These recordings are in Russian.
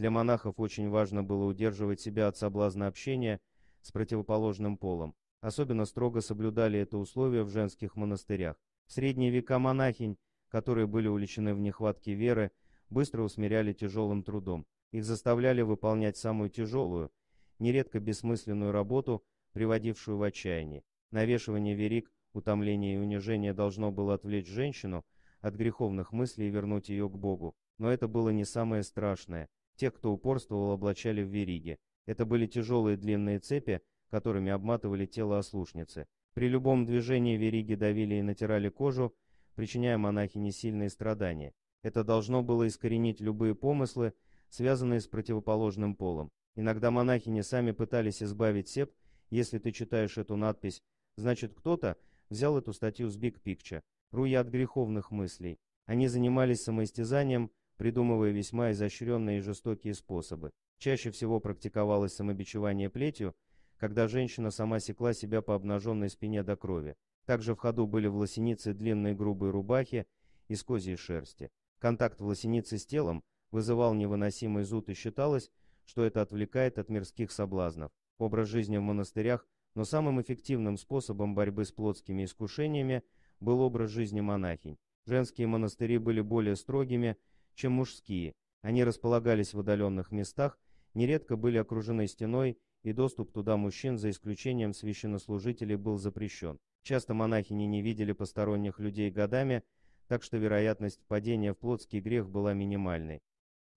Для монахов очень важно было удерживать себя от соблазна общения с противоположным полом. Особенно строго соблюдали это условие в женских монастырях. В средние века монахинь, которые были увлечены в нехватке веры, быстро усмиряли тяжелым трудом. Их заставляли выполнять самую тяжелую, нередко бессмысленную работу, приводившую в отчаяние. Навешивание верик, утомление и унижение должно было отвлечь женщину от греховных мыслей и вернуть ее к Богу. Но это было не самое страшное – Тех, кто упорствовал, облачали в вериге. Это были тяжелые длинные цепи, которыми обматывали тело ослушницы. При любом движении вериги давили и натирали кожу, причиняя монахине сильные страдания. Это должно было искоренить любые помыслы, связанные с противоположным полом. Иногда монахини сами пытались избавить сеп, если ты читаешь эту надпись, значит кто-то взял эту статью с Биг Пикча. руя от греховных мыслей. Они занимались самоистязанием, придумывая весьма изощренные и жестокие способы. Чаще всего практиковалось самобичевание плетью, когда женщина сама секла себя по обнаженной спине до крови. Также в ходу были власеницы длинные грубые рубахи из козьей шерсти. Контакт власеницы с телом вызывал невыносимый зуд и считалось, что это отвлекает от мирских соблазнов. Образ жизни в монастырях, но самым эффективным способом борьбы с плотскими искушениями был образ жизни монахинь. Женские монастыри были более строгими, чем мужские. Они располагались в удаленных местах, нередко были окружены стеной, и доступ туда мужчин, за исключением священнослужителей, был запрещен. Часто монахини не видели посторонних людей годами, так что вероятность падения в плотский грех была минимальной.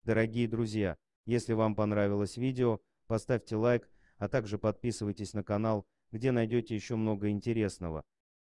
Дорогие друзья, если вам понравилось видео, поставьте лайк, а также подписывайтесь на канал, где найдете еще много интересного.